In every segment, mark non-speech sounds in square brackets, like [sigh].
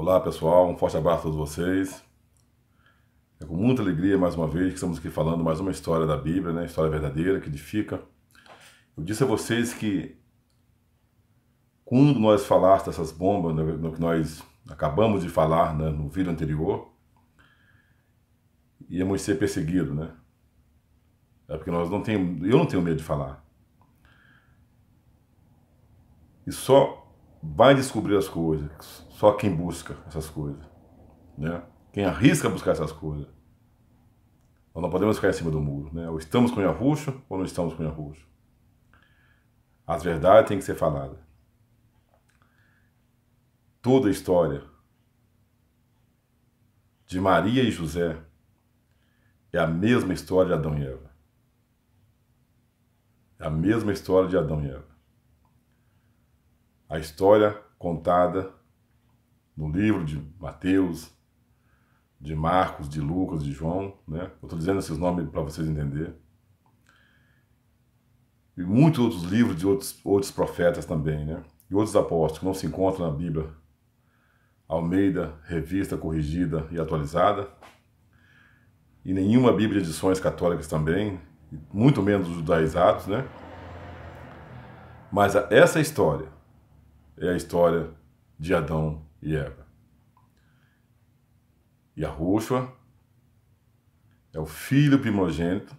Olá pessoal, um forte abraço a todos vocês. É com muita alegria mais uma vez que estamos aqui falando mais uma história da Bíblia, né? História verdadeira que edifica. Eu disse a vocês que quando nós falarmos dessas bombas, né, no que nós acabamos de falar né, no vídeo anterior, íamos ser perseguidos, né? É porque nós não temos, eu não tenho medo de falar. E só vai descobrir as coisas. Só quem busca essas coisas, né? Quem arrisca buscar essas coisas. Nós não podemos ficar em cima do muro, né? Ou estamos com o Yahusha ou não estamos com o Yahusha. As verdades têm que ser faladas. Toda a história de Maria e José é a mesma história de Adão e Eva. É a mesma história de Adão e Eva a história contada no livro de Mateus, de Marcos, de Lucas, de João, né? Eu estou dizendo esses nomes para vocês entenderem. E muitos outros livros de outros, outros profetas também, né? E outros apóstolos que não se encontram na Bíblia. Almeida, revista corrigida e atualizada. E nenhuma Bíblia de edições católicas também, muito menos os judaizados, né? Mas essa história é a história de Adão e Eva. E a Rússia é o filho primogênito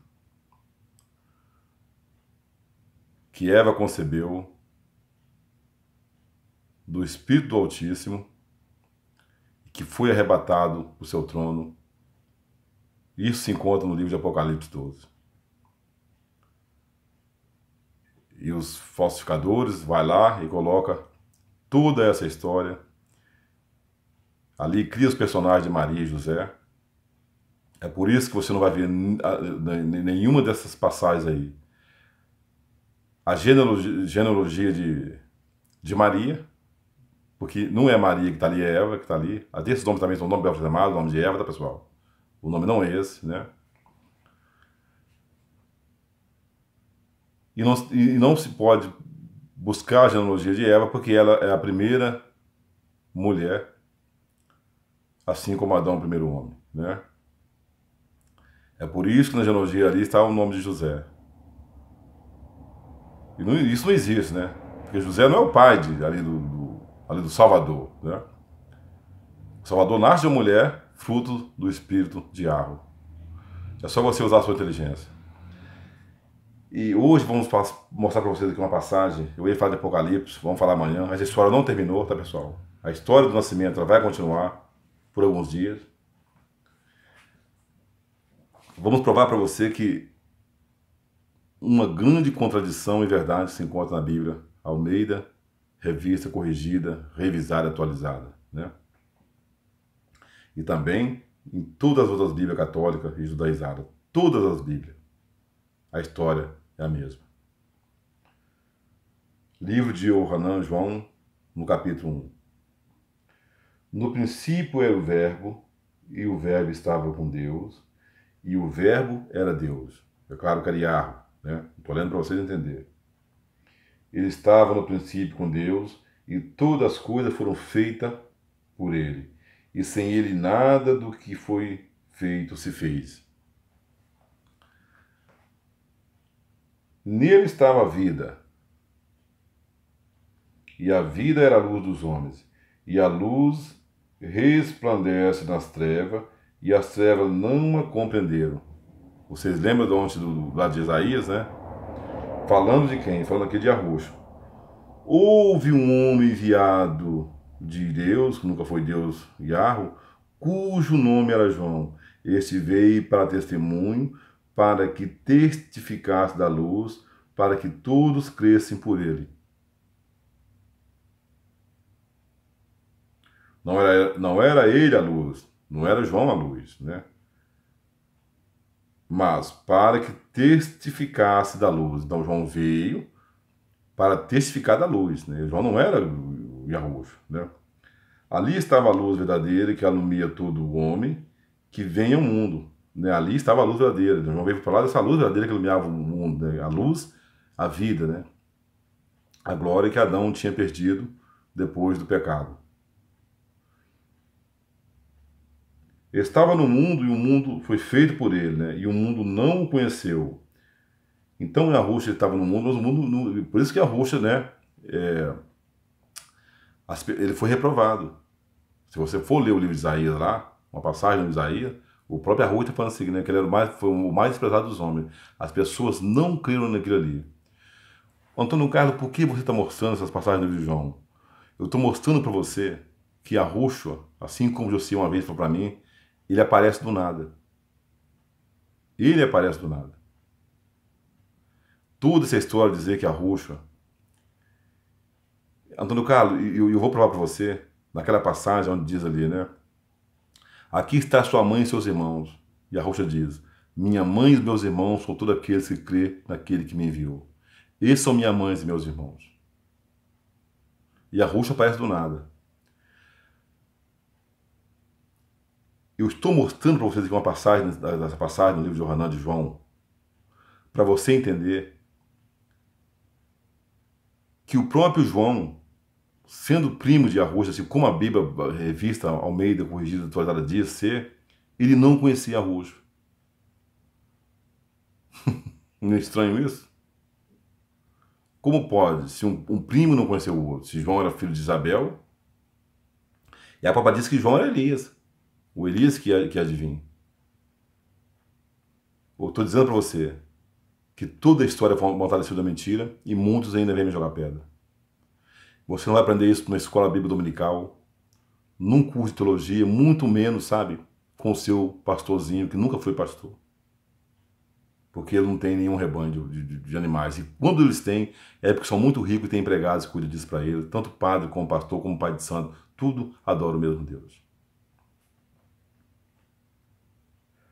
que Eva concebeu do Espírito do Altíssimo, que foi arrebatado do seu trono. Isso se encontra no livro de Apocalipse 12. E os falsificadores vai lá e coloca toda essa história. Ali cria os personagens de Maria e José. É por isso que você não vai ver nenhuma dessas passagens aí. A genealogia, genealogia de, de Maria, porque não é Maria que está ali, é Eva que está ali. Ah, Esses nomes também são nome o nome de Eva, tá, pessoal? O nome não é esse, né? E não, e não se pode buscar a genealogia de Eva, porque ela é a primeira mulher, assim como Adão, o primeiro homem, né? É por isso que na genealogia ali está o nome de José. E não, isso não existe, né? Porque José não é o pai de, ali, do, do, ali do Salvador, né? Salvador nasce de uma mulher, fruto do espírito de Arro. É só você usar a sua inteligência. E hoje vamos mostrar para vocês aqui uma passagem. Eu ia falar de Apocalipse, vamos falar amanhã. Mas a história não terminou, tá, pessoal? A história do nascimento vai continuar por alguns dias. Vamos provar para você que uma grande contradição e verdade se encontra na Bíblia Almeida, revista corrigida, revisada, atualizada, né? E também em todas as outras Bíblias católicas e judaizadas todas as Bíblias, a história é a mesma. Livro de Ohanan João, no capítulo 1. No princípio era o Verbo, e o Verbo estava com Deus, e o Verbo era Deus. É claro, cariarro, né? Estou lendo para vocês entenderem. Ele estava no princípio com Deus, e todas as coisas foram feitas por ele. E sem ele nada do que foi feito se fez. Nele estava a vida. E a vida era a luz dos homens. E a luz resplandece nas trevas, e as trevas não a compreenderam. Vocês lembram de ontem do, lado de Isaías, né? Falando de quem? Falando aqui de Arroxo. Houve um homem enviado de Deus, que nunca foi Deus, Yarro, cujo nome era João. Este veio para testemunho, para que testificasse da luz, para que todos cressem por ele. Não era, não era ele a luz, não era João a luz, né? Mas para que testificasse da luz. Então João veio para testificar da luz, né? João não era o Yahweh, né? Ali estava a luz verdadeira que alumia todo o homem que vem ao mundo. Né? Ali estava a luz verdadeira. João veio falar dessa luz verdadeira que iluminava o mundo, né? a luz, a vida, né? a glória que Adão tinha perdido depois do pecado. Estava no mundo e o mundo foi feito por ele, né? e o mundo não o conheceu. Então a Rússia estava no mundo, mas o mundo. Não... Por isso que a Rússia, né? É... Ele foi reprovado. Se você for ler o livro de Isaías lá, uma passagem do Isaías, o próprio Arrui está falando assim, né? Que ele era o mais, foi o mais desprezado dos homens. As pessoas não creram naquilo ali. Antônio Carlos, por que você está mostrando essas passagens do livro de João? Eu estou mostrando para você que a Rússia, assim como Josi uma vez falou para mim, ele aparece do nada. Ele aparece do nada. Toda essa história de dizer que a Rússia. Antônio Carlos, eu, eu vou provar para você, naquela passagem onde diz ali, né? Aqui está sua mãe e seus irmãos. E a rocha diz: Minha mãe e meus irmãos são todos aqueles que crê naquele que me enviou. Esses são minha mãe e meus irmãos. E a rocha aparece do nada. Eu estou mostrando para vocês aqui uma passagem, essa passagem no livro de de João, para você entender que o próprio João sendo primo de Arruda, assim como a Bíblia, a revista Almeida Corrigida atualizada diz ser, ele não conhecia Arruda. [laughs] não é estranho isso? Como pode, se um, um primo não conheceu o outro, se João era filho de Isabel, e a Papa diz que João era Elias, o Elias que, que adivinha. Eu estou dizendo para você que toda a história foi montada sobre da mentira e muitos ainda vêm me jogar pedra. Você não vai aprender isso na escola bíblica dominical, num curso de teologia, muito menos, sabe, com o seu pastorzinho que nunca foi pastor. Porque ele não tem nenhum rebanho de, de, de animais. E quando eles têm, é porque são muito ricos e têm empregados que cuidam disso para ele. Tanto padre como pastor, como pai de santo, tudo adora o mesmo Deus.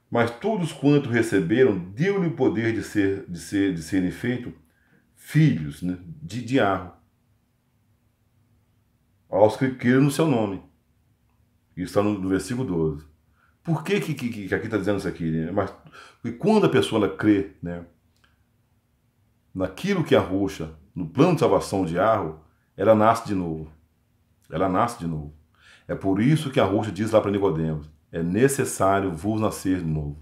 Mas todos quanto receberam, deu-lhe o poder de, ser, de, ser, de serem feitos filhos né, de diabo aos que criam no seu nome. Isso está no, no versículo 12. Por que, que, que, que aqui está dizendo isso aqui? Né? Mas quando a pessoa crê né, naquilo que arrocha, no plano de salvação de Arro, ela nasce de novo. Ela nasce de novo. É por isso que a roxa diz lá para Nicodemos: é necessário vos nascer de novo.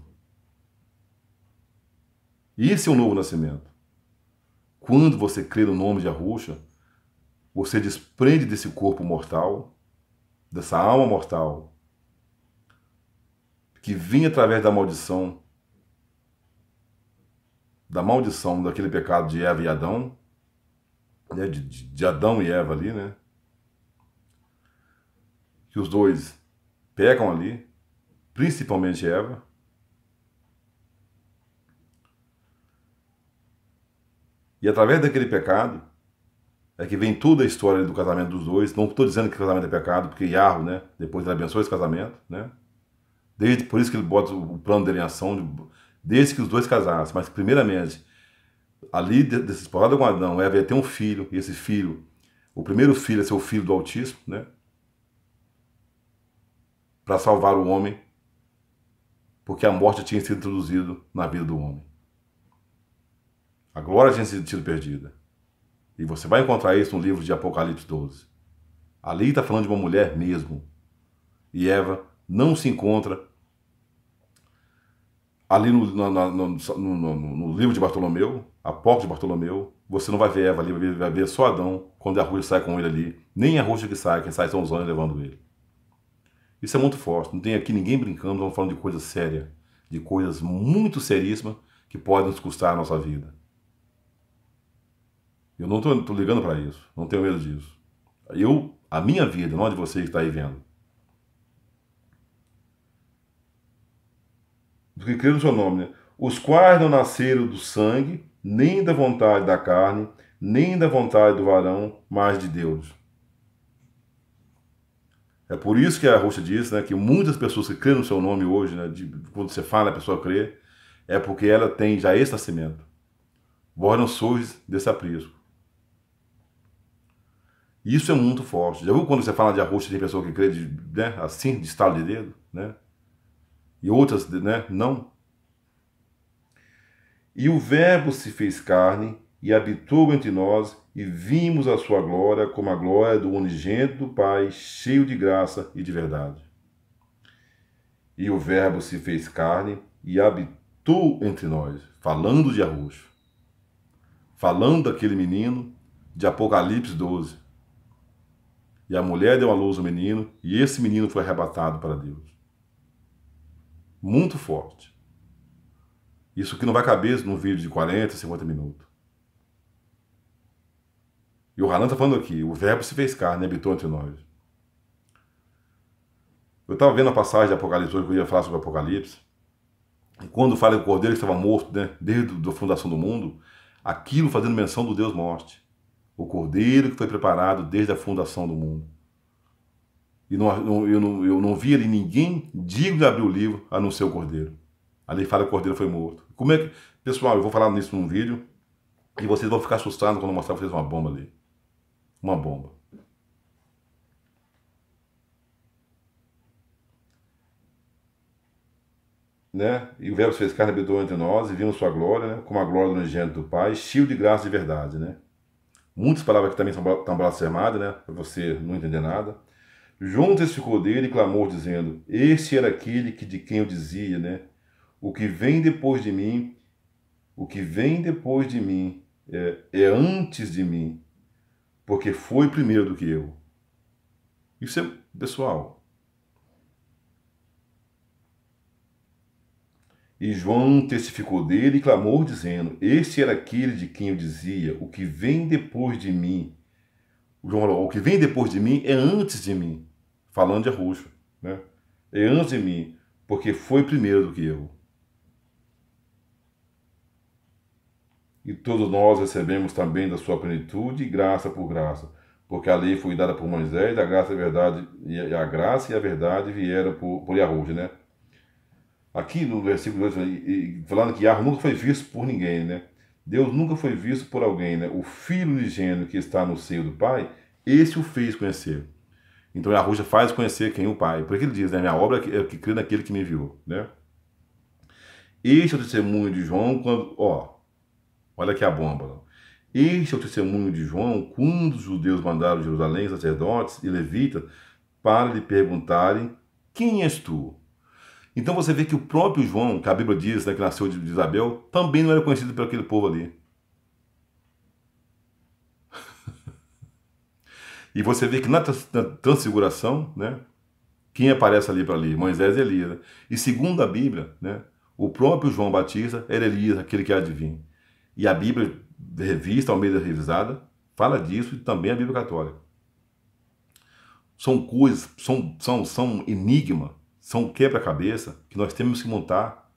Isso é o novo nascimento. Quando você crê no nome de Arrocha você desprende desse corpo mortal, dessa alma mortal, que vinha através da maldição, da maldição daquele pecado de Eva e Adão, né, de, de Adão e Eva ali, né? Que os dois pecam ali, principalmente Eva. E através daquele pecado, é que vem toda a história do casamento dos dois. Não estou dizendo que o casamento é pecado, porque Yarro, né? Depois ele abençoa esse casamento, né? Desde, por isso que ele bota o plano dele em ação, de, desde que os dois casassem. Mas, primeiramente, ali, desesperada com Adão, Eva ia ter um filho, e esse filho, o primeiro filho ia ser o filho do autismo, né? Para salvar o homem, porque a morte tinha sido introduzida na vida do homem. A glória tinha sido perdida. E você vai encontrar isso no livro de Apocalipse 12. Ali está falando de uma mulher mesmo. E Eva não se encontra ali no, no, no, no livro de Bartolomeu, Apóstolo de Bartolomeu. Você não vai ver Eva ali, vai ver só Adão quando a rua sai com ele ali. Nem a Rússia que sai, quem sai são os anjos levando ele. Isso é muito forte. Não tem aqui ninguém brincando, estamos falando de coisa séria, de coisas muito seríssimas que podem nos custar a nossa vida. Eu não estou ligando para isso, não tenho medo disso. Eu, a minha vida, não a de você que está aí vendo. Porque creio no seu nome, né? Os quais não nasceram do sangue, nem da vontade da carne, nem da vontade do varão, mas de Deus. É por isso que a Rocha diz né, que muitas pessoas que creem no seu nome hoje, né, de, quando você fala a pessoa crê, é porque ela tem já esse nascimento. Vós não sois desse aprisco. Isso é muito forte. Já viu quando você fala de arroz, tem pessoa que crê de, né, assim, de estalo de dedo, né? E outras, né, não. E o Verbo se fez carne e habitou entre nós, e vimos a sua glória como a glória do unigênito do Pai, cheio de graça e de verdade. E o Verbo se fez carne e habitou entre nós, falando de arroz, falando daquele menino de Apocalipse 12 e a mulher deu à luz o menino, e esse menino foi arrebatado para Deus. Muito forte. Isso que não vai caber num vídeo de 40, 50 minutos. E o Hanan está falando aqui, o verbo se fez carne habitou entre nós. Eu estava vendo a passagem de Apocalipse hoje, que eu ia falar sobre Apocalipse. E quando fala do cordeiro que estava morto, né, desde a fundação do mundo, aquilo fazendo menção do Deus morte o cordeiro que foi preparado desde a fundação do mundo. E não, eu, não, eu não vi ali ninguém digno de abrir o livro a não ser o cordeiro. Ali fala que o cordeiro foi morto. Como é que. Pessoal, eu vou falar nisso num vídeo e vocês vão ficar assustados quando eu mostrar vocês uma bomba ali. Uma bomba. Né? E o Verbo fez carne habitou entre nós e vimos sua glória, né? como a glória do engenho do Pai, cheio de graça e verdade, né? Muitas palavras que também são, tão blasfemadas, né? Para você não entender nada. Juntas ficou dele e clamou, dizendo: Este era aquele que de quem eu dizia, né? O que vem depois de mim, o que vem depois de mim é, é antes de mim, porque foi primeiro do que eu. Isso é pessoal. E João testificou dele e clamou, dizendo: Este era aquele de quem eu dizia: O que vem depois de mim. João falou: O que vem depois de mim é antes de mim. Falando de Arruxo, né? É antes de mim, porque foi primeiro do que eu. E todos nós recebemos também da sua plenitude, graça por graça, porque a lei foi dada por Moisés, a graça e a verdade, e a graça e a verdade vieram por, por né? Aqui no versículo 2, né, falando que Yahweh nunca foi visto por ninguém, né? Deus nunca foi visto por alguém, né? O filho unigênio que está no seio do Pai, esse o fez conhecer. Então Yahweh já faz conhecer quem é o Pai. Por que ele diz, né? Minha obra é que crê naquele que me enviou, né? Este é o testemunho de João quando... Ó, olha aqui a bomba. Este é o testemunho de João quando os judeus mandaram Jerusalém sacerdotes e levitas para lhe perguntarem quem és tu? Então você vê que o próprio João, que a Bíblia diz né, que nasceu de Isabel, também não era conhecido por aquele povo ali. [laughs] e você vê que na transfiguração, né, quem aparece ali para ali? Moisés e Elias. Né? E segundo a Bíblia, né, o próprio João Batista era Elias, aquele que há vir. E a Bíblia revista, Almeida Revisada, fala disso e também a Bíblia Católica. São coisas, são, são, são enigma são um quebra-cabeça que nós temos que montar.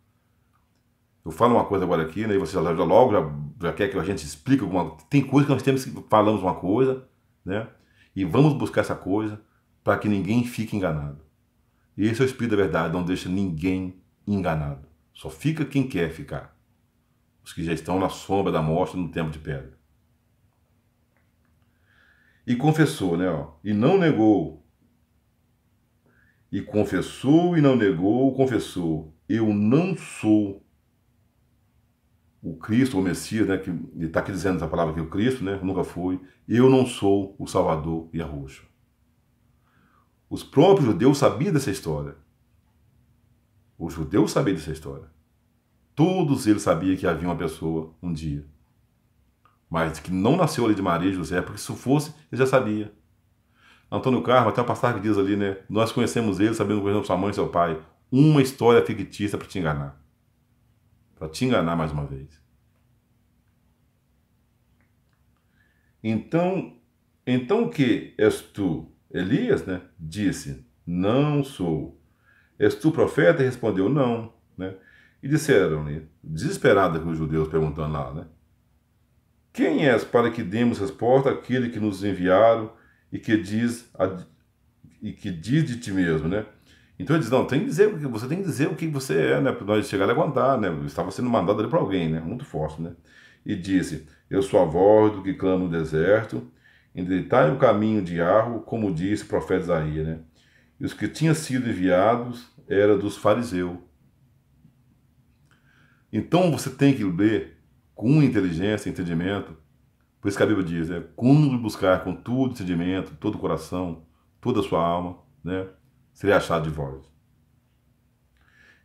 Eu falo uma coisa agora aqui, né, e você já, já logo já, já, quer que a gente explique alguma Tem coisa que nós temos que falamos uma coisa, né? E vamos buscar essa coisa para que ninguém fique enganado. E esse é o espírito da verdade, não deixa ninguém enganado. Só fica quem quer ficar. Os que já estão na sombra da morte no tempo de pedra. E confessou, né? Ó, e não negou e confessou e não negou, confessou: Eu não sou o Cristo, o Messias, né? Que está aqui dizendo essa palavra que o Cristo, né? Nunca foi. Eu não sou o Salvador e a Roxa. Os próprios judeus sabiam dessa história. Os judeus sabiam dessa história. Todos eles sabiam que havia uma pessoa um dia. Mas que não nasceu ali de Maria e José, porque se fosse, ele já sabia. Antônio Carmo, até uma passagem que diz ali, né? Nós conhecemos ele sabendo que conhecemos sua mãe e seu pai. Uma história fictícia para te enganar. Para te enganar mais uma vez. Então, então que és tu, Elias, né? Disse, não sou. És tu profeta? E respondeu, não, né? E disseram-lhe, desesperada que os judeus perguntando lá, né? Quem és para que demos resposta àquele que nos enviaram e que diz a, e que diz de ti mesmo, né? Então ele diz, não, tem que dizer, você tem que dizer o que você é, né? Para nós chegar a levantar, né? estava sendo mandado ali para alguém, né? Muito forte, né? E disse, eu sou a voz do que clama no deserto, endireitai o caminho de Arro, como disse o profeta Isaías, né? E os que tinham sido enviados era dos fariseus. Então você tem que ler com inteligência, entendimento, por isso que a Bíblia diz, né? Como buscar com todo o sentimento, todo o coração, toda a sua alma, né? Seria achado de vós.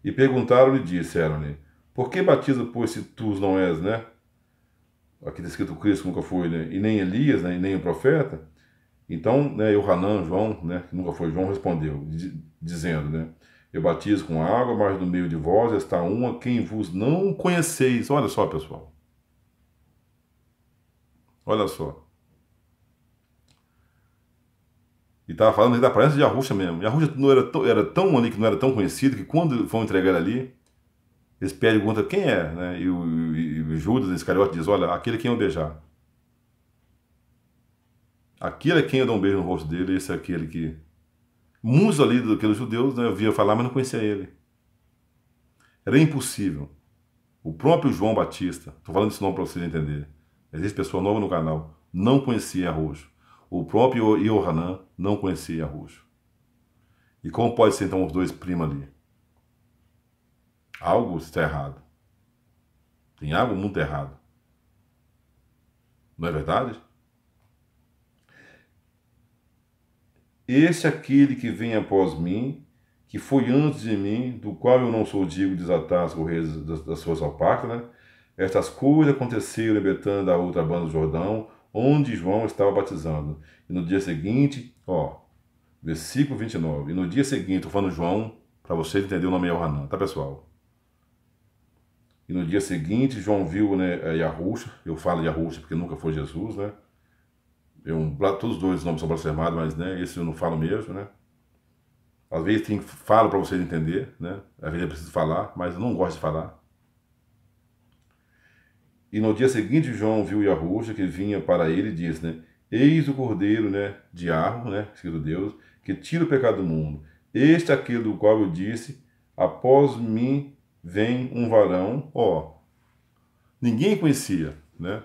E perguntaram-lhe, disseram-lhe, por que batiza, pois, se tu não és, né? Aqui está escrito Cristo nunca foi, né? E nem Elias, né? e nem o profeta. Então, né, o Hanã, João, né, que nunca foi João, respondeu, dizendo, né? Eu batizo com água, mas no meio de vós está uma quem vos não conheceis. Olha só, pessoal. Olha só. E estava falando da presença de Arrucha mesmo. E Arrucha não era tão, era tão ali que não era tão conhecido que quando vão entregar ali, eles perguntam quem é, né? E o, e, e o Judas Iscariote diz: Olha, aquele quem eu beijar. Aquele é quem eu dou um beijo no rosto dele, esse é aquele que. Muitos ali daqueles judeus né, eu via falar, mas não conhecia ele. Era impossível. O próprio João Batista, estou falando esse nome para vocês entenderem Existe pessoa nova no canal, não conhecia Arrojo. O próprio Yohanan não conhecia Arrojo. E como pode ser então os dois primos ali? Algo está errado. Tem algo muito errado. Não é verdade? Esse aquele que vem após mim, que foi antes de mim, do qual eu não sou digno de desatar as correias das, das suas alpacas, né? Estas coisas aconteceram em Betânia da outra banda do Jordão, onde João estava batizando. E no dia seguinte, ó, versículo 29. E no dia seguinte, estou falando João, para vocês entenderem o nome é Yohanan, tá pessoal? E no dia seguinte, João viu né, é, Yahusha, eu falo Yahusha porque nunca foi Jesus, né? Eu, é todos os dois nomes são blasfemados, mas né, esse eu não falo mesmo, né? Às vezes tem, falo para vocês entenderem, né? Às vezes é preciso falar, mas eu não gosto de falar. E no dia seguinte João viu Yahushua que vinha para ele e disse, né? Eis o Cordeiro, né? De Arro, né? Escrito Deus, que tira o pecado do mundo. Este é aquele do qual eu disse, após mim vem um varão, ó. Ninguém conhecia, né?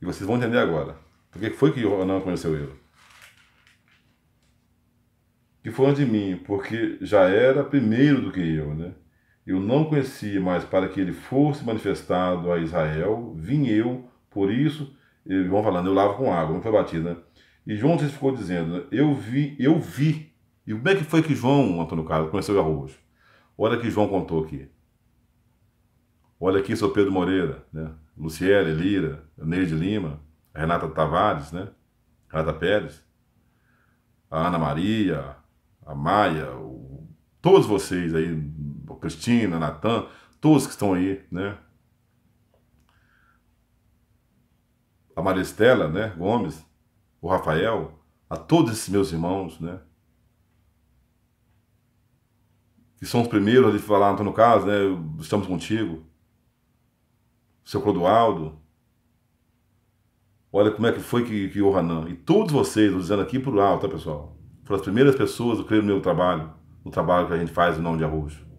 E vocês vão entender agora. Por que foi que não conheceu ele? Que foi antes de mim, porque já era primeiro do que eu, né? eu não conheci, mas para que ele fosse manifestado a Israel, vim eu, por isso, e vão falando, eu lavo com água, não foi batido, né? E João se ficou dizendo, eu vi, eu vi. E como é que foi que João, Antônio Carlos, conheceu o Arroz? Olha que João contou aqui. Olha aqui, seu Pedro Moreira, né? Luciele Lira, Neide Lima, Renata Tavares, né? Renata Pérez, a Ana Maria, a Maia, o... todos vocês aí Cristina, Natan, todos que estão aí, né? A Maristela, né? Gomes, o Rafael, a todos esses meus irmãos, né? Que são os primeiros a falar, no caso, né? Estamos contigo. O seu Clodoaldo. Olha como é que foi que, que o Hanan. E todos vocês, usando aqui por alto, tá, pessoal? Foram as primeiras pessoas a crer no meu trabalho, no trabalho que a gente faz no Nome de Arroxo.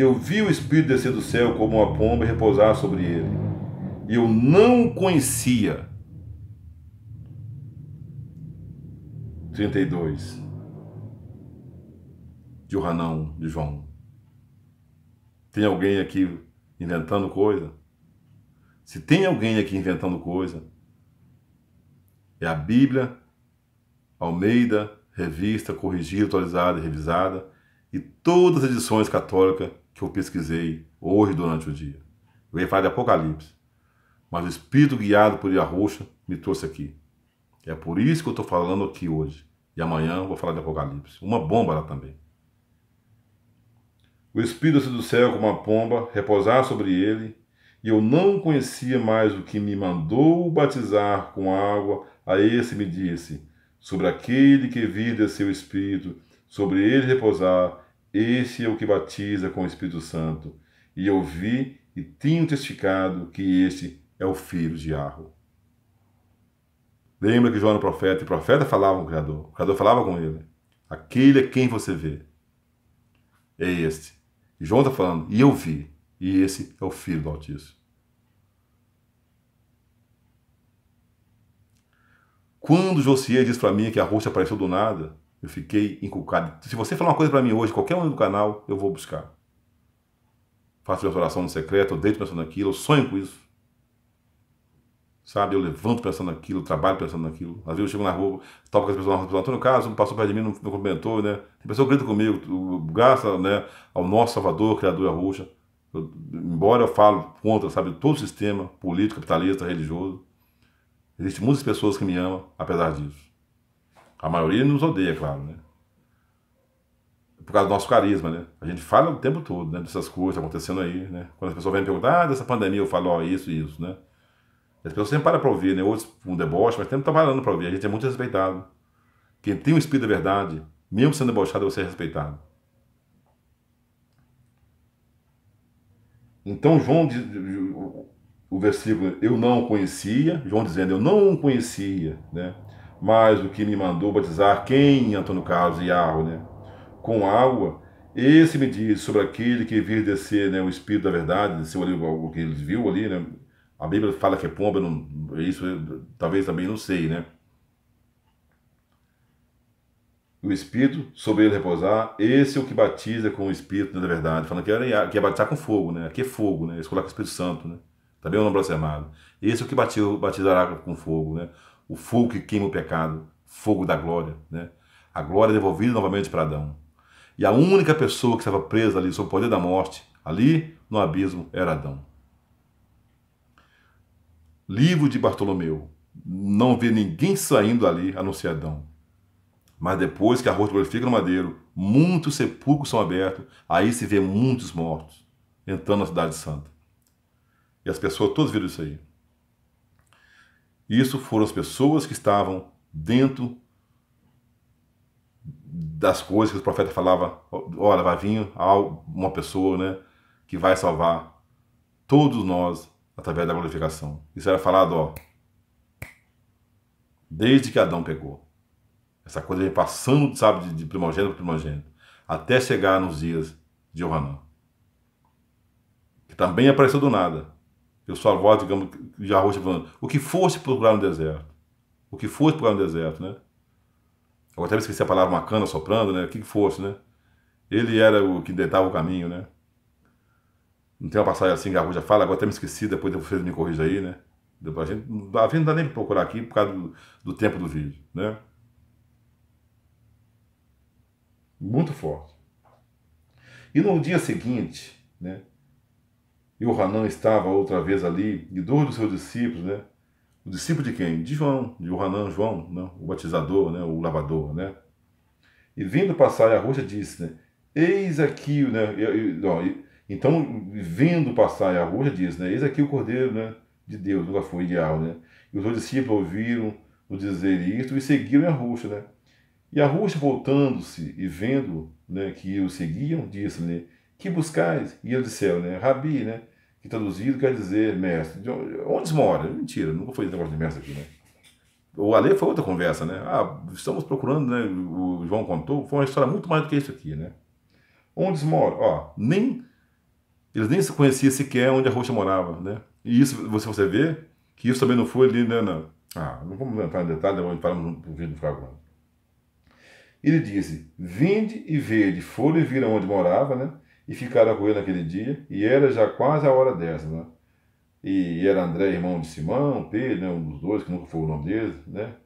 Eu vi o Espírito descer do céu como uma pomba e repousar sobre ele. Eu não o conhecia. 32. De Johanão, de João. Tem alguém aqui inventando coisa? Se tem alguém aqui inventando coisa, é a Bíblia, Almeida, revista, corrigida, atualizada, revisada, e todas as edições católicas que eu pesquisei hoje durante o dia. Eu ia falar de Apocalipse. Mas o Espírito guiado por Roxa me trouxe aqui. É por isso que eu estou falando aqui hoje. E amanhã eu vou falar de Apocalipse. Uma bomba lá também. O Espírito do céu, com uma pomba, repousar sobre ele, e eu não conhecia mais o que me mandou batizar com água. A esse me disse: Sobre aquele que vir descer o Espírito, sobre ele repousar, esse é o que batiza com o Espírito Santo. E eu vi e tenho testificado que esse é o Filho de Arro. Lembra que João era profeta e o profeta falava com o Criador. O Criador falava com ele. Aquele é quem você vê. É este. E João está falando, e eu vi. E esse é o Filho do Altíssimo. Quando Josias diz para mim que a rocha apareceu do nada, eu fiquei inculcado. Se você falar uma coisa para mim hoje, qualquer um do canal, eu vou buscar. Faço minha oração no secreto, eu deito pensando naquilo, eu sonho com isso. Sabe, eu levanto pensando naquilo, trabalho pensando naquilo. Às vezes eu chego na rua, topo com as pessoas na rua, Antônio Caso, passou perto de mim, não, não cumprimentou, né? Tem pessoa que grita comigo, graças né, ao nosso Salvador, Criador e Arroxa. embora eu falo contra, sabe, todo o sistema político, capitalista, religioso, existem muitas pessoas que me amam, apesar disso. A maioria nos odeia, claro, né? Por causa do nosso carisma, né? A gente fala o tempo todo, né? Dessas coisas tá acontecendo aí, né? Quando as pessoas vêm me perguntar, ah, dessa pandemia, eu falo, ó, isso e isso, né? As pessoas sempre param para ouvir, né? Outros um deboche, mas sempre estão tá parando para ouvir. A gente é muito respeitado. Quem tem um espírito da verdade, mesmo sendo debochado, você é respeitado. Então João diz o versículo eu não conhecia, João dizendo eu não conhecia, né? Mas o que me mandou batizar quem, Antônio Carlos e Arro, né? Com água, esse me diz sobre aquele que vir descer né, o Espírito da Verdade, desceu ali o que ele viu ali, né? A Bíblia fala que é pomba, não, isso talvez também não sei, né? O Espírito sobre ele repousar, esse é o que batiza com o Espírito da verdade. Falando que, era, que é batizar com fogo, né? Aqui é fogo, né? Eles colocam o Espírito Santo, né? Tá bem o nome blasfemado. Esse é o que batizará com fogo, né? o fogo que queima o pecado, fogo da glória, né? A glória devolvida novamente para Adão. E a única pessoa que estava presa ali sob o poder da morte, ali no abismo, era Adão. Livro de Bartolomeu. Não vê ninguém saindo ali a não ser Adão. Mas depois que a rocha glorifica no madeiro, muitos sepulcros são abertos, aí se vê muitos mortos entrando na Cidade Santa. E as pessoas todas viram isso aí. Isso foram as pessoas que estavam dentro das coisas que o profeta falava, olha, vai vir uma pessoa, né, que vai salvar todos nós através da glorificação. Isso era falado, ó, desde que Adão pegou. Essa coisa vem passando, sabe, de primogênito para primogênito, até chegar nos dias de Ohanã, que também apareceu do nada. Eu sou a voz, digamos, de Arrocha falando, o que fosse procurar no deserto. O que fosse procurar no deserto, né? Eu até me esqueci a palavra macana soprando, né? O que fosse, né? Ele era o que detava o caminho, né? Não tem uma passagem assim que a fala, agora até me esqueci, depois vocês me corrigem aí, né? A gente, a gente não dá nem para procurar aqui por causa do, do tempo do vídeo, né? Muito forte. E no dia seguinte, né? E o Hanan estava outra vez ali, e dois dos seus discípulos, né? O discípulo de quem? De João, de Hanan, João, né? o batizador, né? o lavador, né? E vindo passar a rocha disse, né? Eis aqui, né? então, vindo passar a rocha disse, né? Eis aqui o Cordeiro, né? De Deus, nunca foi ideal, né? E os discípulos ouviram o dizer isto e seguiram a rocha, né? E a rocha voltando-se e vendo né, que o seguiam, disse-lhe, né? Que buscais? E eu disseu, é, né? Rabi, né? Que traduzido quer dizer mestre. De onde mora? Mentira, nunca foi negócio de mestre aqui, né? O Ale foi outra conversa, né? Ah, estamos procurando, né? O João contou, foi uma história muito mais do que isso aqui, né? Onde mora? Ó, nem. Eles nem se conheciam sequer onde a Roxa morava, né? E isso, você, você vê que isso também não foi ali, né? Não. Ah, não vamos entrar em detalhe, vamos falar no vídeo ficar agora. Ele disse: Vinde e vede, foram e viram onde morava, né? e ficaram com ele naquele dia, e era já quase a hora dessa, né? E era André, irmão de Simão, Pedro, né, um dos dois, que nunca foi o nome dele, né?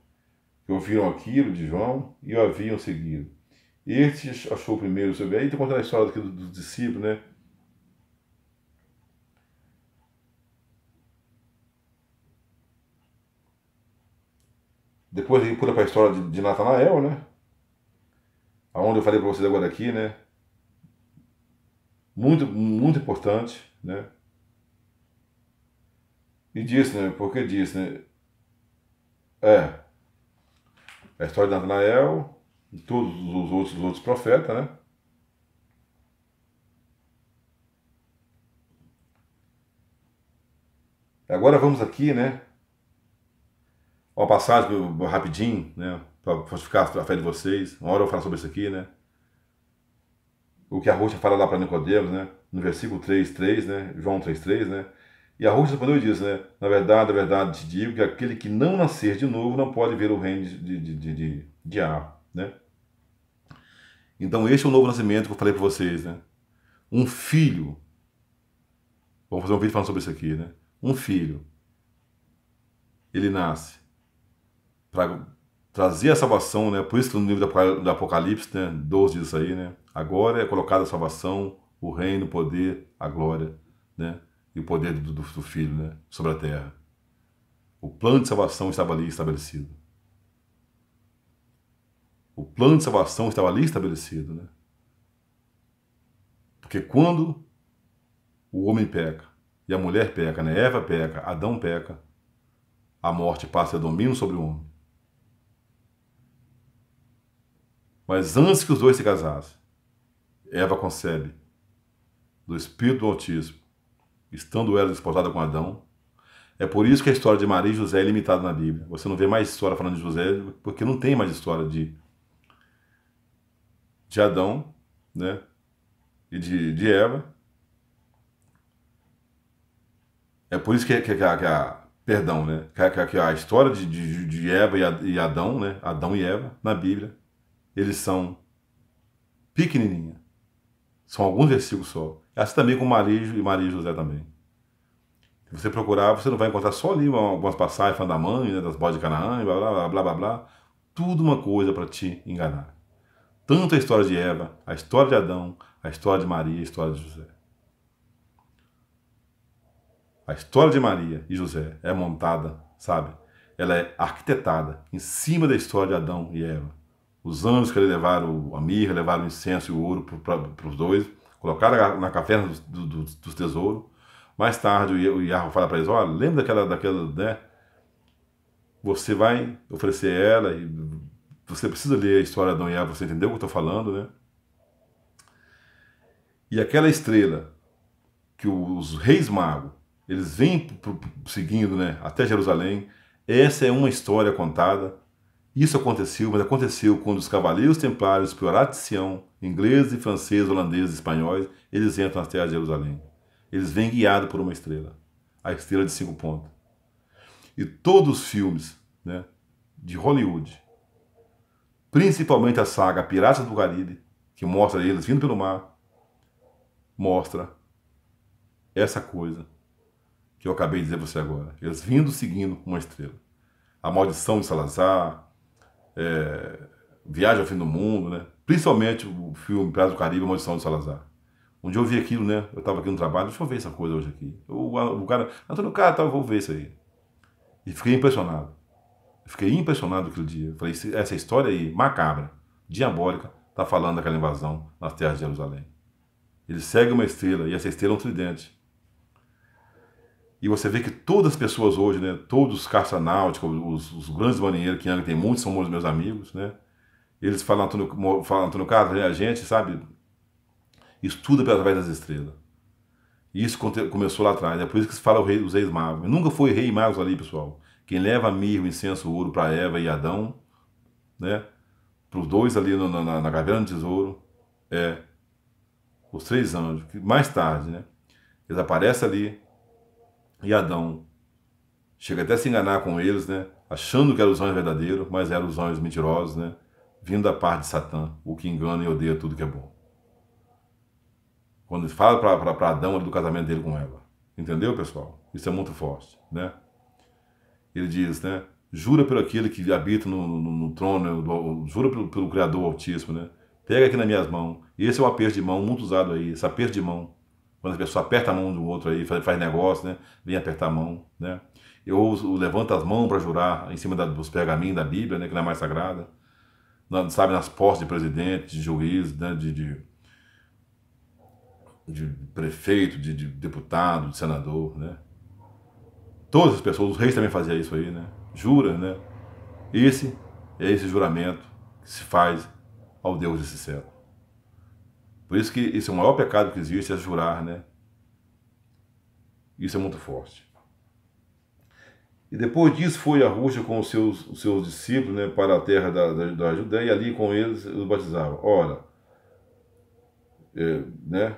Que ouviram aquilo de João e o haviam seguido. Este achou primeiro sobre. Aí estou contando a história aqui dos do discípulos, né? Depois ele pula para a história de, de Natanael, né? Aonde eu falei para vocês agora aqui, né? muito, muito importante, né? E diz, né? Porque diz, né? É. A história de Natanael e todos os outros, os outros profetas, né? Agora vamos aqui, né? Uma passagem rapidinho, né? Para fortificar a fé de vocês. Uma hora eu falar sobre isso aqui, né? o que a Rússia fala lá para Nicodemos, né? No versículo 3, 3, né? João 3, 3, né? E a Rússia respondeu e disse, né? Na verdade, na verdade te digo que aquele que não nascer de novo não pode ver o reino de, de, de, de, de ar, né? Então, este é o novo nascimento que eu falei para vocês, né? Um filho. Vamos fazer um vídeo falando sobre isso aqui, né? Um filho. Ele nasce para trazer a salvação, né? Por isso que no livro do Apocalipse, né, 12 diz isso aí, né? Agora é colocada a salvação, o reino, o poder, a glória, né? E o poder do, do, do Filho, né? Sobre a terra. O plano de salvação estava ali estabelecido. O plano de salvação estava ali estabelecido, né? Porque quando o homem peca, e a mulher peca, né? Eva peca, Adão peca, a morte passa a domínio sobre o homem. Mas antes que os dois se casassem, Eva concebe do espírito do autismo, estando ela desposada com Adão. É por isso que a história de Maria e José é limitada na Bíblia. Você não vê mais história falando de José, porque não tem mais história de, de Adão né? e de, de Eva. É por isso que, que, que, a, que a, perdão, né? Que, a, que a história de, de, de Eva e Adão, né? Adão e Eva, na Bíblia, eles são pequenininha. São alguns versículos só. Essa também com Maria e Maria e José também. Se você procurar, você não vai encontrar só ali algumas passagens falando da mãe, né, das bodas de Canaã, blá blá blá blá blá. Tudo uma coisa para te enganar. Tanto a história de Eva, a história de Adão, a história de Maria, a história de José. A história de Maria e José é montada, sabe? Ela é arquitetada em cima da história de Adão e Eva os anjos que ele levaram a mirra, levaram o incenso e o ouro para os dois, colocaram na caverna dos do, do, do tesouros. Mais tarde o Yarro fala para eles: Olha, lembra daquela, daquela, né? Você vai oferecer ela e você precisa ler a história da Adão você entendeu o que eu estou falando, né? E aquela estrela que os reis magos, eles vêm seguindo né, até Jerusalém, essa é uma história contada isso aconteceu, mas aconteceu quando os cavaleiros templários pioraram de Sião, ingleses, franceses, holandeses, espanhóis, eles entram na terra de Jerusalém. Eles vêm guiados por uma estrela, a estrela de cinco pontas. E todos os filmes né, de Hollywood, principalmente a saga Piratas do Caribe, que mostra eles vindo pelo mar, mostra essa coisa que eu acabei de dizer a você agora. Eles vindo seguindo uma estrela. A maldição de Salazar, é, Viagem ao Fim do Mundo, né? Principalmente o filme Praia do Caribe, Maldição de Salazar. Um dia eu vi aquilo, né? Eu estava aqui no trabalho, deixa eu ver essa coisa hoje aqui. O, o cara, Antônio Cara, tá, eu vou ver isso aí. E fiquei impressionado. Fiquei impressionado aquele dia. Falei, essa história aí, macabra, diabólica, tá falando daquela invasão nas terras de Jerusalém. Ele segue uma estrela, e essa estrela é um tridente. E você vê que todas as pessoas hoje, né, todos os caça-náuticos, os, os, grandes marinheiros que Angra tem muitos, são meus amigos, né? Eles falam Antônio, falam Antônio Carlos, a gente, sabe? Estuda através das estrelas. E isso começou lá atrás. É por isso que se fala o rei, os reis magos. Nunca foi rei magos ali, pessoal. Quem leva mirro, incenso, ouro para Eva e Adão, né? Para os dois ali no, na, na caverna do tesouro, é os três anjos. Que mais tarde, né? Eles aparecem ali, e Adão. Chega até a se enganar com eles, né? Achando que era o sonho verdadeiro, mas eram os anjos mentirosos, né? Vindo da parte de Satã, o que engana e odeia tudo que é bom. Quando ele fala para Adão do casamento dele com ela, Entendeu, pessoal? Isso é muito forte, né? Ele diz, né? Jura pelo aquele que habita no, no, no trono, né? jura pelo, pelo Criador Altíssimo, né? Pega aqui nas minhas mãos. Esse é um aperto de mão muito usado aí, esse aperto de mão quando a pessoa aperta a mão do outro aí, faz, faz negócio, né? Vem apertar a mão, né? Ou levanta as mãos para jurar em cima da, dos pergaminhos da Bíblia, né? Que não é mais sagrada. Na, sabe, nas postes de presidente, de juiz, né? de, de, de prefeito, de, de, deputado, de senador, né? Todas as pessoas, os reis também faziam isso aí, né? Jura, né? Esse é esse juramento que se faz ao Deus desse século. Por isso que esse é o maior pecado que existe, é jurar, né? Isso é muito forte. E depois disso foi a Rússia com os seus, os seus discípulos né, para a terra da, da, da Judéia, e ali com eles os batizava. Ora, é, né?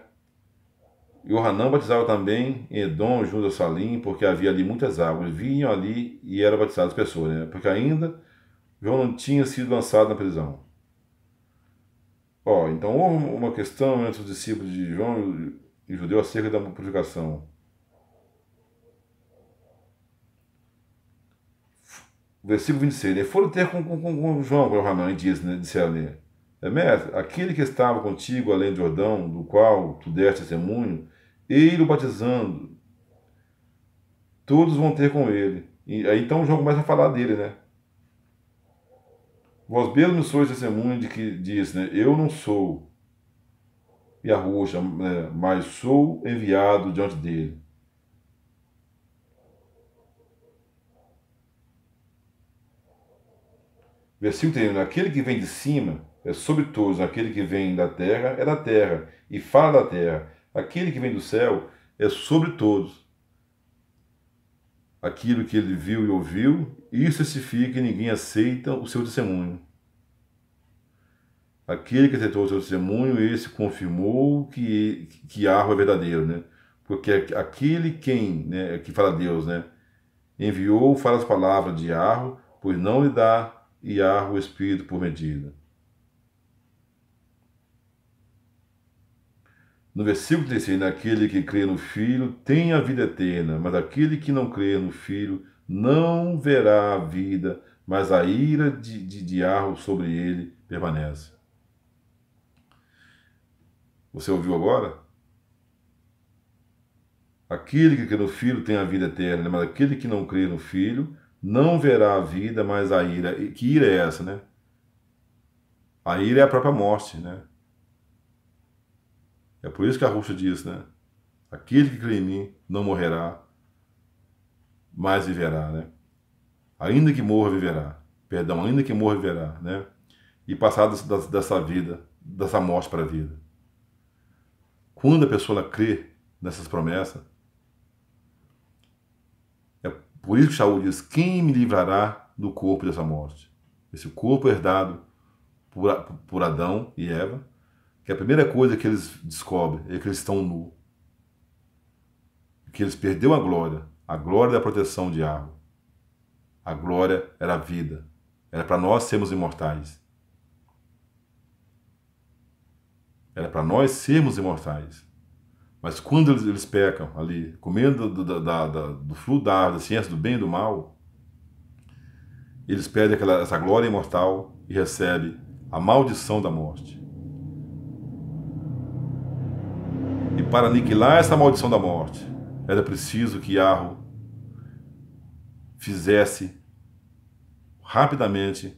E o Hanã batizava também em Edom, junto a Salim, porque havia ali muitas águas. Vinham ali e eram batizadas pessoas, né? Porque ainda João não tinha sido lançado na prisão. Ó, então houve uma questão entre os discípulos de João e judeu acerca da purificação. Versículo 26. ele Foram ter com, com, com João, para o e diz, né? disse ali. É, mestre, aquele que estava contigo além do Jordão, do qual tu deste testemunho, ele o batizando, todos vão ter com ele. E aí então João começa a falar dele, né? Vós mesmos sois testemunha de que diz, né, eu não sou e a roxa, né, mas sou enviado diante dele. Versículo 31. Né? Aquele que vem de cima é sobre todos, né? aquele que vem da terra é da terra e fala da terra. Aquele que vem do céu é sobre todos. Aquilo que ele viu e ouviu isso testifica e ninguém aceita o seu testemunho. Aquele que aceitou o seu testemunho, esse confirmou que, que Arro é verdadeiro, né? Porque aquele quem, né, que fala Deus, né? Enviou, fala as palavras de Arro, pois não lhe dá Arro o Espírito por medida. No versículo 36, né, aquele que crê no Filho tem a vida eterna, mas aquele que não crê no Filho não verá a vida, mas a ira de, de diabo sobre ele permanece. Você ouviu agora? Aquele que crê no Filho tem a vida eterna, né? mas aquele que não crê no Filho não verá a vida, mas a ira. Que ira é essa, né? A ira é a própria morte, né? É por isso que a Rússia diz, né? Aquele que crê em mim não morrerá, mas viverá, né? Ainda que morra, viverá. Perdão, ainda que morra, viverá, né? E passar dessa vida, dessa morte para a vida. Quando a pessoa crê nessas promessas, é por isso que Saúl diz: Quem me livrará do corpo dessa morte? Esse corpo herdado por, por Adão e Eva, que é a primeira coisa que eles descobrem é que eles estão nu, que eles perderam a glória, a glória da proteção de Arro. A glória era a vida. Era para nós sermos imortais. Era para nós sermos imortais. Mas quando eles, eles pecam ali, comendo do, da, da, do fruto da, da ciência do bem e do mal, eles perdem aquela, essa glória imortal e recebem a maldição da morte. E para aniquilar essa maldição da morte, era preciso que Arro fizesse rapidamente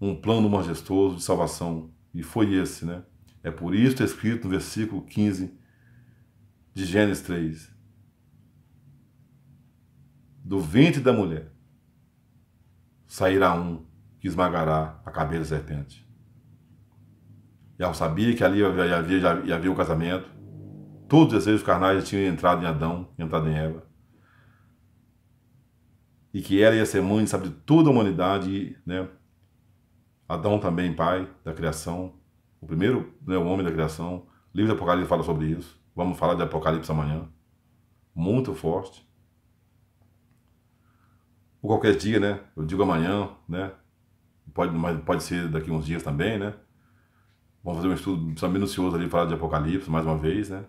um plano majestoso de salvação. E foi esse, né? É por isso é escrito no versículo 15 de Gênesis 3. Do ventre da mulher sairá um que esmagará a cabeça da serpente. E sabia que ali havia, já havia o casamento, Todos os desejos carnais já tinham entrado em Adão, entrado em Eva. E que ela ia ser mãe, sabe, de toda a humanidade, né? Adão também, pai da criação, o primeiro né, o homem da criação. O livro de Apocalipse fala sobre isso. Vamos falar de Apocalipse amanhã. Muito forte. Ou qualquer dia, né? Eu digo amanhã, né? Pode, mas pode ser daqui uns dias também, né? Vamos fazer um estudo minucioso ali, falar de Apocalipse mais uma vez, né?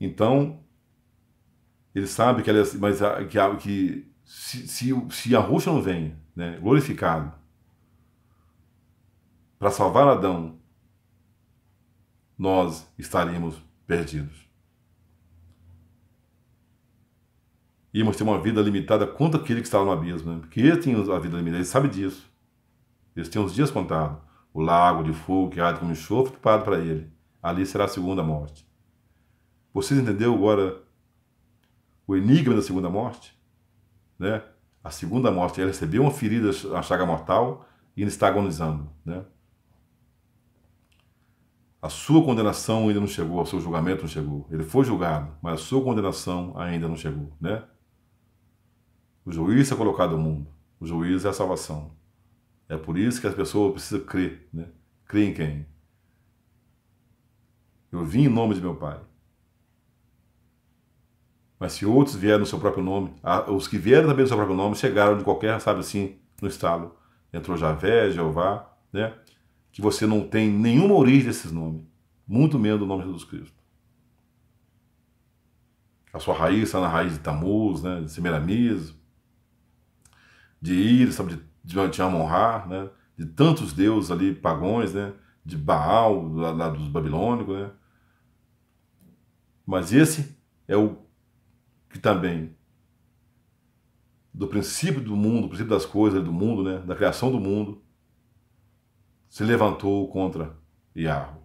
Então, ele sabe que, ela, é assim, mas, que, que se, se, se a Rússia não vem né, glorificado para salvar Adão, nós estaríamos perdidos. Iamos ter uma vida limitada quanto aquele que estava no abismo, né? porque ele tinha a vida limitada, ele sabe disso. Eles têm os dias contados. O lago de fogo que arde como enxofre, preparado para ele. Ali será a segunda morte. Vocês entenderam agora o enigma da segunda morte? Né? A segunda morte, ela recebeu uma ferida, a chaga mortal e ainda está agonizando. Né? A sua condenação ainda não chegou, o seu julgamento não chegou. Ele foi julgado, mas a sua condenação ainda não chegou. Né? O juiz é colocado no mundo. O juiz é a salvação. É por isso que as pessoas precisam crer. Né? Crer em quem? Eu vim em nome de meu Pai. Mas se outros vieram no seu próprio nome, os que vieram também no seu próprio nome chegaram de qualquer, sabe assim, no estalo. Entrou Javé, Jeová, né? Que você não tem nenhuma origem desses nomes, muito menos do nome de Jesus Cristo. A sua raiz está na raiz de Tamuz, né? De Semiramis, de Íris, sabe? De, de, de né? De tantos deuses ali pagões, né? De Baal, lá, lá dos babilônicos, né? Mas esse é o que também tá do princípio do mundo, do princípio das coisas, do mundo, né, da criação do mundo, se levantou contra Yahweh.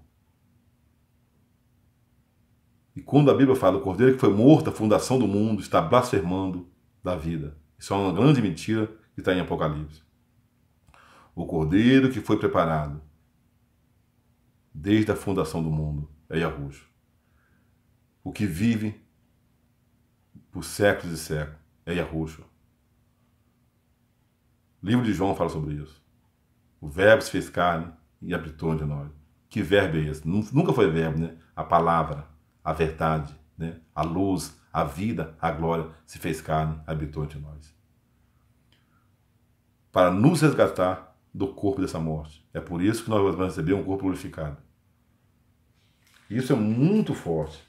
E quando a Bíblia fala o cordeiro que foi morto, a fundação do mundo, está blasfemando da vida. Isso é uma grande mentira que está em Apocalipse. O cordeiro que foi preparado desde a fundação do mundo é Yahushua. O que vive por séculos e séculos. É Yahushua. O livro de João fala sobre isso. O verbo se fez carne e habitou entre nós. Que verbo é esse? Nunca foi verbo, né? A palavra, a verdade, né? a luz, a vida, a glória se fez carne, habitou entre nós. Para nos resgatar do corpo dessa morte. É por isso que nós vamos receber um corpo glorificado. Isso é muito forte.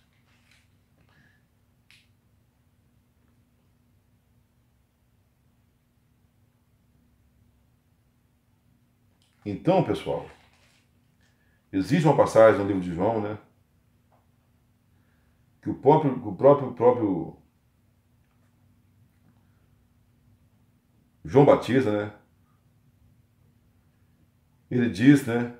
Então, pessoal, existe uma passagem no livro de João, né? Que o próprio, o próprio, próprio João Batista, né? Ele diz, né?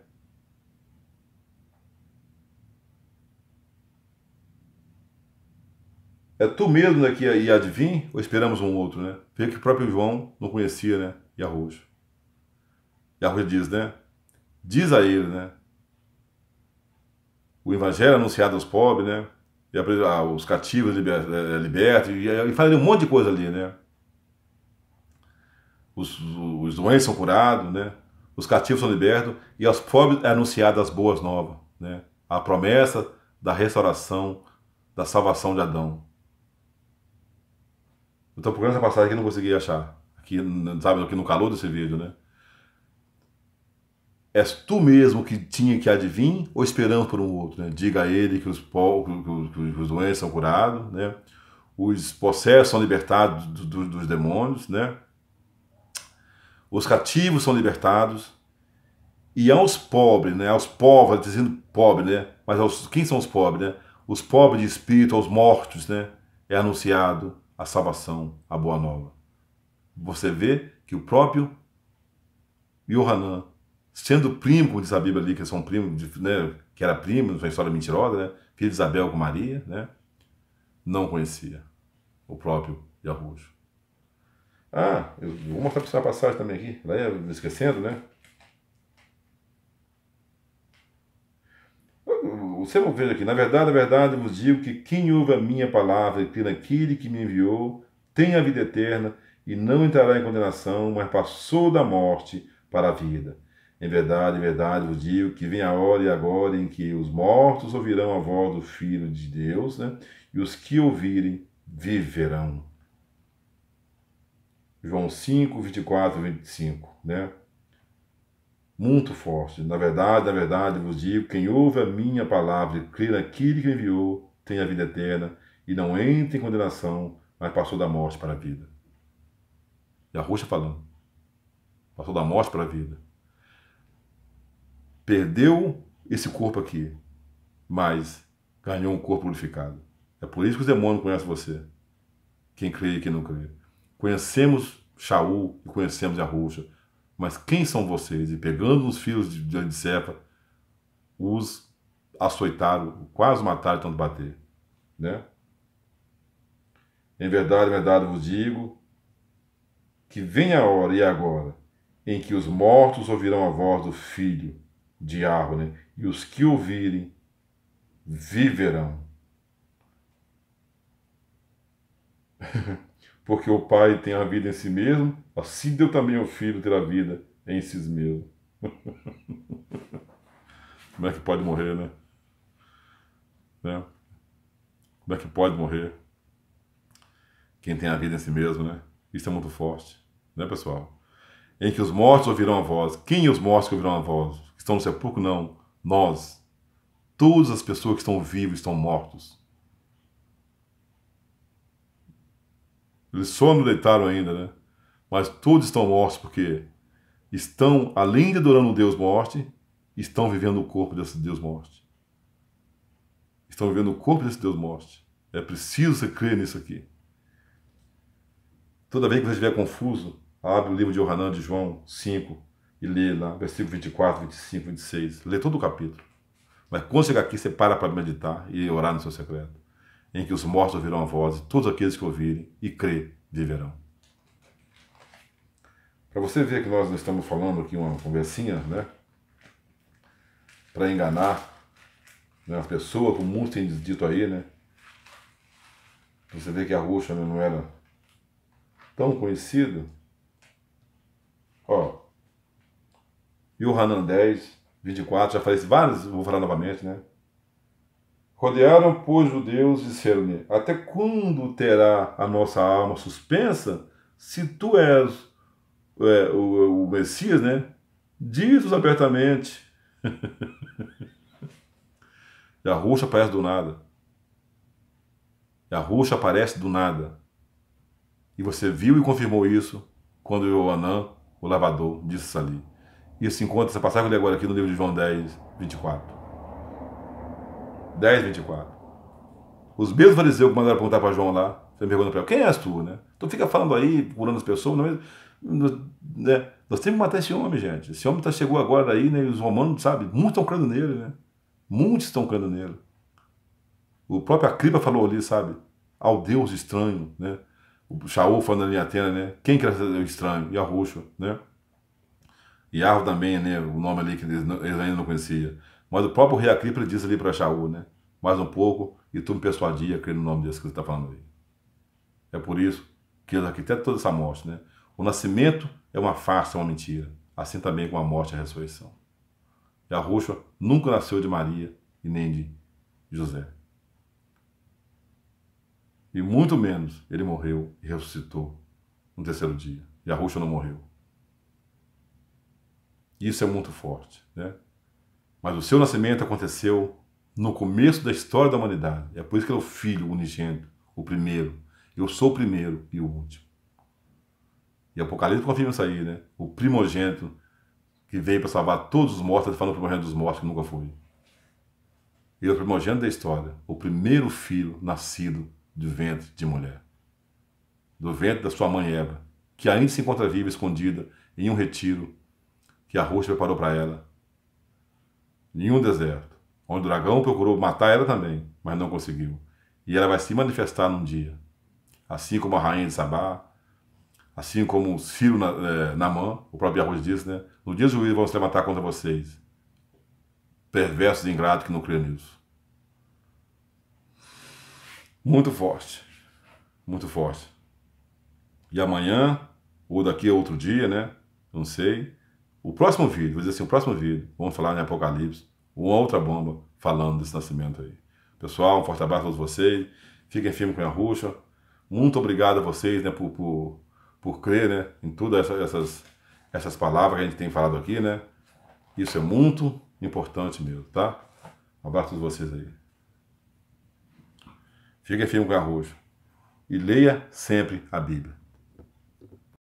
É tu mesmo né, que ia adivinhar ou esperamos um outro, né? Vê que o próprio João não conhecia, né? E arroz. Yahweh diz, né? Diz a ele, né? O evangelho anunciado aos pobres, né? E a, ah, os cativos eh, libertos, e, e fala um monte de coisa ali, né? Os, os doentes são curados, né? Os cativos são libertos e aos pobres é anunciada as boas novas, né? A promessa da restauração, da salvação de Adão. Eu tô procurando essa passagem aqui não consegui achar. Aqui, sabe, aqui no calor desse vídeo, né? És tu mesmo que tinha que adivinhar ou esperando por um outro? Né? Diga a ele que os, povos, que os doentes são curados, né? os possessos são libertados do, do, dos demônios, né? os cativos são libertados, e aos pobres, né? aos pobres, dizendo pobre, né? mas aos, quem são os pobres? Né? Os pobres de espírito, aos mortos, né? é anunciado a salvação, a boa nova. Você vê que o próprio Yohanan sendo primo, como diz a Bíblia ali, que são primo, né, que era primo, uma história mentirosa, né? Filho de Isabel com Maria, né? Não conhecia o próprio Yahushua. Ah, eu vou mostrar para você uma passagem também aqui, daí eu me esquecendo, né? Você vai ver aqui, na verdade, na verdade, vos digo que quem ouve a minha palavra e crê naquele que me enviou, tem a vida eterna e não entrará em condenação, mas passou da morte para a vida. Em verdade, em verdade vos digo que vem a hora e agora em que os mortos ouvirão a voz do Filho de Deus, né? E os que ouvirem viverão. João 5, 24, 25, né? Muito forte. Na verdade, na verdade vos digo: quem ouve a minha palavra e crê naquele que me enviou, tem a vida eterna e não entra em condenação, mas passou da morte para a vida. E a Ruxa falando: passou da morte para a vida perdeu esse corpo aqui, mas ganhou um corpo glorificado. É por isso que os demônios conhecem você. Quem crê e quem não crê. Conhecemos Shaul e conhecemos a Roxa, mas quem são vocês? E pegando os filhos de, de os açoitaram, quase mataram tanto bater. Né? Em verdade, em verdade vos digo que vem a hora e é agora em que os mortos ouvirão a voz do Filho de né? e os que o virem viverão. [laughs] Porque o Pai tem a vida em si mesmo, assim deu também o Filho ter a vida em si mesmo. [laughs] Como é que pode morrer, né? né? Como é que pode morrer? Quem tem a vida em si mesmo, né? Isso é muito forte, né, pessoal? Em que os mortos ouvirão a voz. Quem os mortos ouvirão a voz? estão no sepulcro? Não. Nós. Todas as pessoas que estão vivas estão mortos. Eles só não deitaram ainda, né? Mas todos estão mortos porque estão, além de adorando o Deus morte, estão vivendo o corpo desse Deus morte. Estão vivendo o corpo desse Deus morte. É preciso você crer nisso aqui. Toda vez que você estiver confuso, abre o livro de Ohanan de João 5, e lê lá, versículo 24, 25, 26. Lê todo o capítulo. Mas quando chegar aqui, você para para meditar e orar no seu secreto, em que os mortos ouvirão a voz, e todos aqueles que ouvirem e crê viverão. Para você ver que nós não estamos falando aqui uma conversinha, né? Para enganar né, as pessoas, como muitos têm dito aí, né? Você vê que a Rússia né, não era tão conhecida. Ó, e o Hanan 10, 24, já falei vários, vou falar novamente, né? Rodearam, pois, judeus e disseram-lhe: Até quando terá a nossa alma suspensa, se tu és é, o, o Messias, né? Diz-os abertamente. e a ruxa aparece do nada. E a ruxa aparece do nada. E você viu e confirmou isso quando o Anã, o lavador, disse isso ali se encontra assim, essa passagem que agora aqui no livro de João 10, 24. 10, 24. Os mesmos fariseus que mandaram perguntar para João lá, você pergunta para ele, quem és tu, né? Tu então fica falando aí, curando as pessoas, não é? Né? Nós temos que matar esse homem, gente. Esse homem tá, chegou agora aí, né? E os romanos, sabe? Muitos estão crendo nele, né? Muitos estão crendo nele. O próprio Acriba falou ali, sabe? Ao Deus estranho, né? O Shaul falando ali em Atena, né? Quem que é era o estranho? E a roxa, né? Iarro também, né? O nome ali que eles, eles ainda não conhecia. Mas o próprio rei Acrípolo disse ali para Shaul, né? Mais um pouco e tu me persuadia a crer no nome desse que você está falando aí. É por isso que eles arquitetam toda essa morte, né? O nascimento é uma farsa, é uma mentira. Assim também com a morte e a ressurreição. E a Rússia nunca nasceu de Maria e nem de José. E muito menos ele morreu e ressuscitou no terceiro dia. E a Rússia não morreu. Isso é muito forte, né? Mas o seu nascimento aconteceu no começo da história da humanidade. É por isso que ele é o filho unigênito, o primeiro. Eu sou o primeiro e o último. E Apocalipse confirma isso aí, né? O primogênito que veio para salvar todos os mortos, ele fala o primogênito dos mortos, que nunca foi. Ele é o primogênito da história, o primeiro filho nascido do ventre de mulher, do ventre da sua mãe Eva, que ainda se encontra viva, escondida, em um retiro que a Rússia preparou para ela. Nenhum deserto, onde o dragão procurou matar ela também, mas não conseguiu. E ela vai se manifestar num dia, assim como a rainha de Sabá, assim como Ciro na, é, Namã, o próprio Arroz disse, né? No dia do juízo vão se levantar contra vocês, perversos e ingratos que não creem nisso. Muito forte, muito forte. E amanhã, ou daqui a outro dia, né? Não sei, o próximo vídeo, vou dizer assim, o próximo vídeo, vamos falar em Apocalipse, uma outra bomba falando desse nascimento aí. Pessoal, um forte abraço a todos vocês. Fiquem firmes com a Ruxa. Muito obrigado a vocês né, por, por, por crer né, em todas essa, essas, essas palavras que a gente tem falado aqui. né? Isso é muito importante mesmo, tá? Um abraço a todos vocês aí. Fiquem firmes com a Ruxa. E leia sempre a Bíblia.